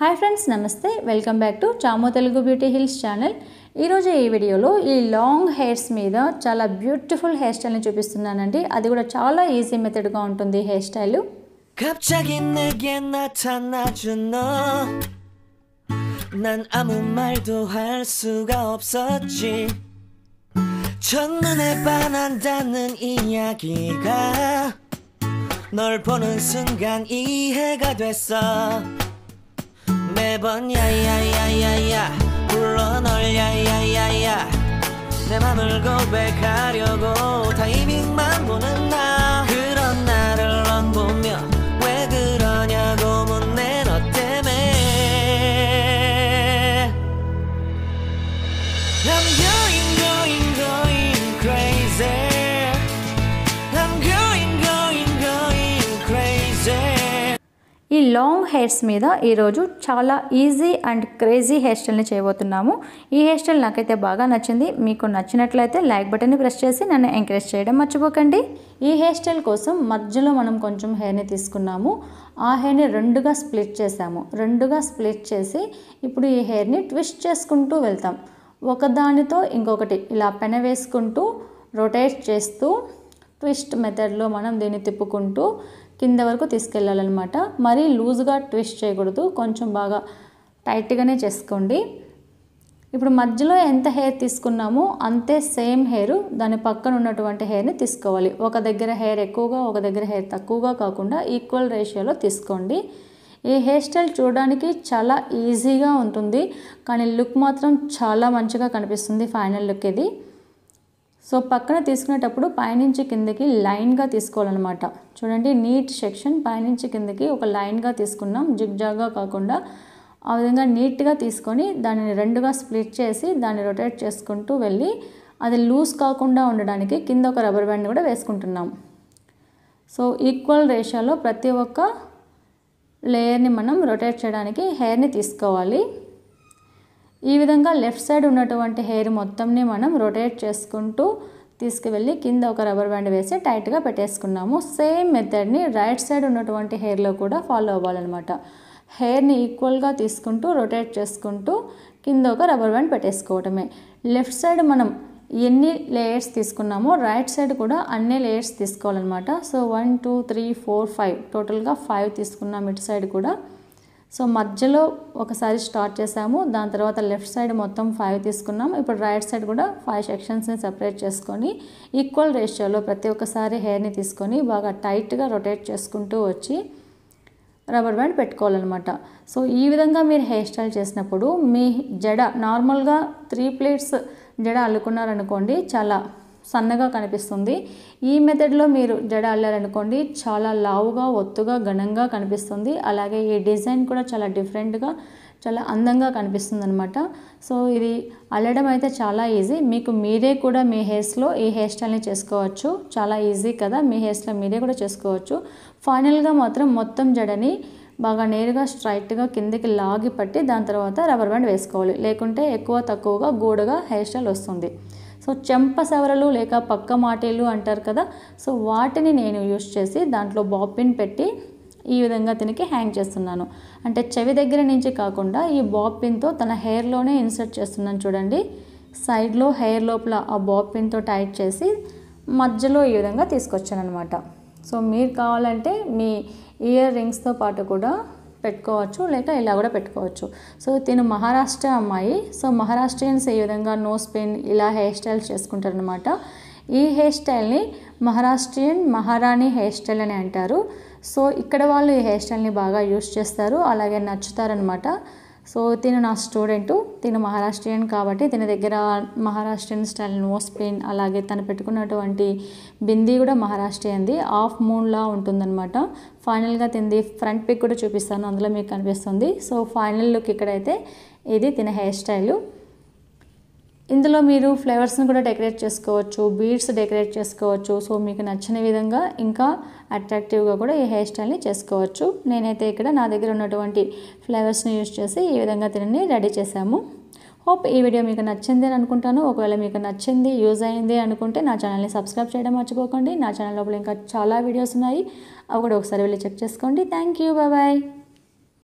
hi friends నమస్తే welcome back to చామో Telugu beauty hills channel ఈరోజు ఈ వీడియోలో ఈ లాంగ్ హెయిర్స్ మీద చాలా బ్యూటిఫుల్ హెయిర్ స్టైల్ని చూపిస్తున్నానండి అది కూడా చాలా ఈజీ మెథడ్గా ఉంటుంది హెయిర్ స్టైల్ 반한다는 이야기가 널 보는 순간 이해가 됐어 매번 야야야야야 불러 널 야야야야 내 맘을 고백하려고 ఈ లాంగ్ హెయిర్స్ మీద ఈరోజు చాలా ఈజీ అండ్ క్రేజీ హెయిర్ స్టైల్ని చేయబోతున్నాము ఈ హెయిర్ స్టైల్ నాకైతే బాగా నచ్చింది మీకు నచ్చినట్లయితే లైక్ బటన్ని ప్రెస్ చేసి నన్ను ఎంకరేజ్ చేయడం మర్చిపోకండి ఈ హెయిర్ స్టైల్ కోసం మధ్యలో మనం కొంచెం హెయిర్ని తీసుకున్నాము ఆ హెయిర్ని రెండుగా స్ప్లిట్ చేసాము రెండుగా స్ప్లిట్ చేసి ఇప్పుడు ఈ హెయిర్ని ట్విస్ట్ చేసుకుంటూ వెళ్తాం ఒకదానితో ఇంకొకటి ఇలా పెన వేసుకుంటూ రొటేట్ చేస్తూ ట్విస్ట్ మెథడ్లో మనం దీన్ని తిప్పుకుంటూ కింద వరకు తీసుకెళ్ళాలన్నమాట మరీ లూజ్గా ట్విస్ట్ చేయకూడదు కొంచెం బాగా టైట్గానే చేసుకోండి ఇప్పుడు మధ్యలో ఎంత హెయిర్ తీసుకున్నామో అంతే సేమ్ హెయిర్ దాని పక్కన ఉన్నటువంటి హెయిర్ని తీసుకోవాలి ఒక దగ్గర హెయిర్ ఎక్కువగా ఒక దగ్గర హెయిర్ తక్కువగా కాకుండా ఈక్వల్ రేషియోలో తీసుకోండి ఈ హెయిర్ స్టైల్ చూడడానికి చాలా ఈజీగా ఉంటుంది కానీ లుక్ మాత్రం చాలా మంచిగా కనిపిస్తుంది ఫైనల్ లుక్ ఇది సో పక్కన తీసుకునేటప్పుడు పైనుంచి కిందకి లైన్గా తీసుకోవాలన్నమాట చూడండి నీట్ సెక్షన్ పైనుంచి కిందకి ఒక లైన్గా తీసుకున్నాం జిగ్జాగ్గా కాకుండా ఆ విధంగా నీట్గా తీసుకొని దానిని రెండుగా స్ప్లిట్ చేసి దాన్ని రొటేట్ చేసుకుంటూ వెళ్ళి అది లూజ్ కాకుండా ఉండడానికి కింద ఒక రబ్బర్ బ్యాండ్ కూడా వేసుకుంటున్నాం సో ఈక్వల్ రేషాలో ప్రతి ఒక్క లేయర్ని మనం రొటేట్ చేయడానికి హెయిర్ని తీసుకోవాలి ఈ విధంగా లెఫ్ట్ సైడ్ ఉన్నటువంటి హెయిర్ మొత్తంని మనం రొటేట్ చేసుకుంటూ తీసుకువెళ్ళి కింద ఒక రబ్బర్ బ్యాండ్ వేసి టైట్గా పెట్టేసుకున్నాము సేమ్ మెథడ్ని రైట్ సైడ్ ఉన్నటువంటి హెయిర్లో కూడా ఫాలో అవ్వాలన్నమాట హెయిర్ని ఈక్వల్గా తీసుకుంటూ రొటేట్ చేసుకుంటూ కింద ఒక రబ్బర్ బ్యాండ్ పెట్టేసుకోవటమే లెఫ్ట్ సైడ్ మనం ఎన్ని లేయర్స్ తీసుకున్నామో రైట్ సైడ్ కూడా అన్ని లేయర్స్ తీసుకోవాలన్నమాట so one two three four five టోటల్గా ఫైవ్ తీసుకున్నాం ఇటు సైడ్ కూడా సో మధ్యలో ఒకసారి స్టార్ట్ చేసాము దాని తర్వాత లెఫ్ట్ సైడ్ మొత్తం ఫైవ్ తీసుకున్నాం ఇప్పుడు రైట్ సైడ్ కూడా ఫైవ్ సెక్షన్స్ని సపరేట్ చేసుకొని ఈక్వల్ రేషియోలో ప్రతి ఒక్కసారి హెయిర్ని తీసుకొని బాగా టైట్గా రొటేట్ చేసుకుంటూ వచ్చి రబ్బర్ బ్యాండ్ పెట్టుకోవాలన్నమాట సో ఈ విధంగా మీరు హెయిర్ స్టైల్ చేసినప్పుడు మీ జడ నార్మల్గా త్రీ ప్లేట్స్ జడ అల్లుకున్నారనుకోండి చాలా సన్నగా కనిపిస్తుంది ఈ మెథడ్లో మీరు జడ అల్లారనుకోండి చాలా లావుగా ఒత్తుగా ఘనంగా కనిపిస్తుంది అలాగే ఈ డిజైన్ కూడా చాలా డిఫరెంట్గా చాలా అందంగా కనిపిస్తుంది అనమాట సో ఇది అల్లడం అయితే చాలా ఈజీ మీకు మీరే కూడా మీ హెయిర్స్లో ఈ హెయిర్ స్టైల్ని చేసుకోవచ్చు చాలా ఈజీ కదా మీ హెయిర్స్లో మీరే కూడా చేసుకోవచ్చు ఫైనల్గా మాత్రం మొత్తం జడని బాగా నేరుగా స్ట్రైట్గా కిందకి లాగి పట్టి దాని తర్వాత రబ్బర్ బ్యాండ్ వేసుకోవాలి లేకుంటే ఎక్కువ తక్కువగా గూడగా హెయిర్ స్టైల్ వస్తుంది సో చెంప సవరలు లేక పక్క మాటేలు అంటారు కదా సో వాటిని నేను యూస్ చేసి దాంట్లో బాపిన్ పెట్టి ఈ విధంగా తినికి హ్యాంగ్ చేస్తున్నాను అంటే చెవి దగ్గర నుంచి కాకుండా ఈ బాపిన్తో తన హెయిర్లోనే ఇన్సర్ట్ చేస్తున్నాను చూడండి సైడ్లో హెయిర్ లోపల ఆ బాపిన్తో టైట్ చేసి మధ్యలో ఈ విధంగా తీసుకొచ్చాను అనమాట సో మీరు కావాలంటే మీ ఇయర్ రింగ్స్తో పాటు కూడా పెట్టుకోవచ్చు లేక ఇలా కూడా పెట్టుకోవచ్చు సో తిను మహారాష్ట్ర అమ్మాయి సో మహారాష్ట్రియన్స్ ఏ విధంగా నో స్పెయిన్ ఇలా హెయిర్ స్టైల్స్ చేసుకుంటారనమాట ఈ హెయిర్ స్టైల్ని మహారాష్ట్రియన్ మహారాణి హెయిర్ స్టైల్ అని అంటారు సో ఇక్కడ వాళ్ళు ఈ హెయిర్ స్టైల్ని బాగా యూస్ చేస్తారు అలాగే నచ్చుతారనమాట సో తిను నా స్టూడెంట్ తిను మహారాష్ట్రియన్ కాబట్టి తిన దగ్గర మహారాష్ట్రియన్ స్టైల్ నోస్ పెయిన్ అలాగే తను పెట్టుకున్నటువంటి బిందీ కూడా మహారాష్ట్రియన్ది ఆఫ్ మూన్లా ఉంటుందన్నమాట ఫైనల్గా తింది ఫ్రంట్ పిక్ కూడా చూపిస్తాను అందులో మీకు కనిపిస్తుంది సో ఫైనల్ లుక్ ఇక్కడైతే ఇది తిన హెయిర్ స్టైలు ఇందులో మీరు ఫ్లేవర్స్ని కూడా డెకరేట్ చేసుకోవచ్చు బీడ్స్ డెకరేట్ చేసుకోవచ్చు సో మీకు నచ్చిన విధంగా ఇంకా అట్రాక్టివ్గా కూడా ఈ హెయిర్ స్టైల్ని చేసుకోవచ్చు నేనైతే ఇక్కడ నా దగ్గర ఉన్నటువంటి ఫ్లేవర్స్ని యూజ్ చేసి ఈ విధంగా తినని రెడీ చేశాము హోప్ ఈ వీడియో మీకు నచ్చింది అని అనుకుంటాను ఒకవేళ మీకు నచ్చింది యూజ్ అయింది అనుకుంటే నా ఛానల్ని సబ్స్క్రైబ్ చేయడం మర్చిపోకండి నా ఛానల్ లోపల ఇంకా చాలా వీడియోస్ ఉన్నాయి అవి కూడా ఒకసారి వెళ్ళి చెక్ చేసుకోండి థ్యాంక్ యూ బాయ్